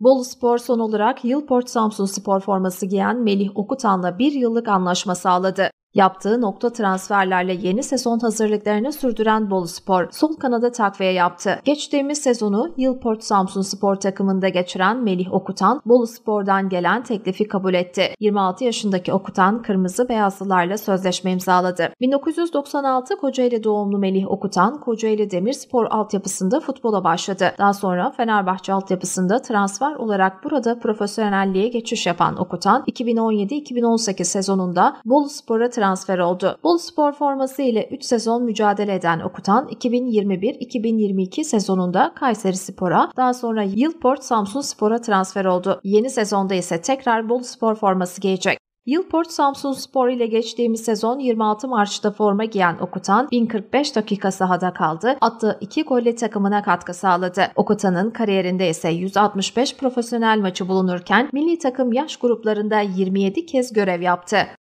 Bolu Spor son olarak Yılport Samsun Spor forması giyen Melih Okutan'la bir yıllık anlaşma sağladı. Yaptığı nokta transferlerle yeni sezon hazırlıklarını sürdüren Bolu Spor sol kanada takviye yaptı. Geçtiğimiz sezonu Yılport Samsun Spor takımında geçiren Melih Okutan, Bolu Spor'dan gelen teklifi kabul etti. 26 yaşındaki Okutan, kırmızı beyazlılarla sözleşme imzaladı. 1996 Kocaeli doğumlu Melih Okutan, Kocaeli Demir Demirspor altyapısında futbola başladı. Daha sonra Fenerbahçe altyapısında transfer olarak burada profesyonelliğe geçiş yapan Okutan, 2017-2018 sezonunda Bolu Spor'a transfer transfer oldu. Bol spor forması ile 3 sezon mücadele eden Okutan 2021-2022 sezonunda Kayseri Spor'a daha sonra Yılport Samsun Spor'a transfer oldu. Yeni sezonda ise tekrar Bol spor forması giyecek. Yılport Samsun Spor ile geçtiğimiz sezon 26 Mart'ta forma giyen Okutan 1045 dakika sahada kaldı. Attığı 2 golle takımına katkı sağladı. Okutan'ın kariyerinde ise 165 profesyonel maçı bulunurken milli takım yaş gruplarında 27 kez görev yaptı.